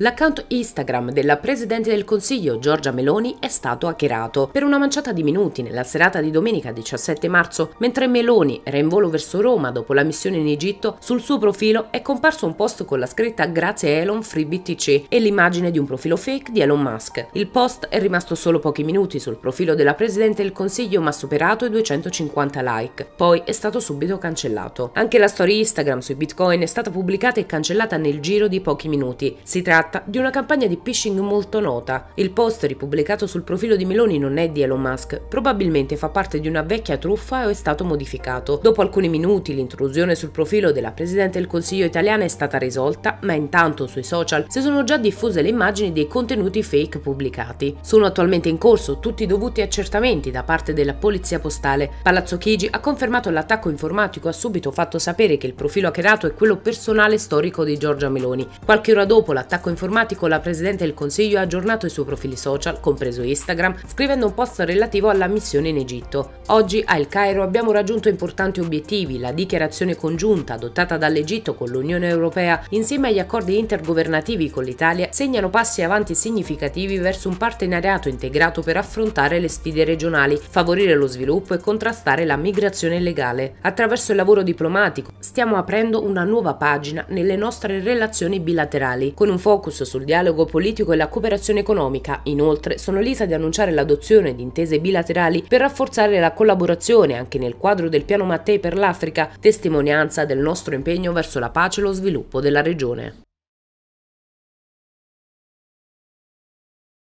L'account Instagram della Presidente del Consiglio Giorgia Meloni è stato hackerato per una manciata di minuti nella serata di domenica 17 marzo, mentre Meloni era in volo verso Roma dopo la missione in Egitto, sul suo profilo è comparso un post con la scritta Grazie Elon Free BTC e l'immagine di un profilo fake di Elon Musk. Il post è rimasto solo pochi minuti sul profilo della Presidente del Consiglio ma ha superato i 250 like, poi è stato subito cancellato. Anche la storia Instagram sui Bitcoin è stata pubblicata e cancellata nel giro di pochi minuti. Si tratta tratta di una campagna di phishing molto nota. Il post ripubblicato sul profilo di Meloni non è di Elon Musk, probabilmente fa parte di una vecchia truffa o è stato modificato. Dopo alcuni minuti l'intrusione sul profilo della Presidente del Consiglio italiana è stata risolta, ma intanto sui social si sono già diffuse le immagini dei contenuti fake pubblicati. Sono attualmente in corso tutti i dovuti accertamenti da parte della Polizia Postale. Palazzo Chigi ha confermato l'attacco informatico, ha subito fatto sapere che il profilo hackerato è quello personale storico di Giorgia Meloni. Qualche ora dopo l'attacco informatico informatico la Presidente del Consiglio ha aggiornato i suoi profili social, compreso Instagram, scrivendo un post relativo alla missione in Egitto. Oggi a El Cairo abbiamo raggiunto importanti obiettivi, la dichiarazione congiunta adottata dall'Egitto con l'Unione Europea insieme agli accordi intergovernativi con l'Italia segnano passi avanti significativi verso un partenariato integrato per affrontare le sfide regionali, favorire lo sviluppo e contrastare la migrazione illegale. Attraverso il lavoro diplomatico stiamo aprendo una nuova pagina nelle nostre relazioni bilaterali, con un focus focus sul dialogo politico e la cooperazione economica. Inoltre sono lisa di annunciare l'adozione di intese bilaterali per rafforzare la collaborazione anche nel quadro del piano Mattei per l'Africa, testimonianza del nostro impegno verso la pace e lo sviluppo della regione.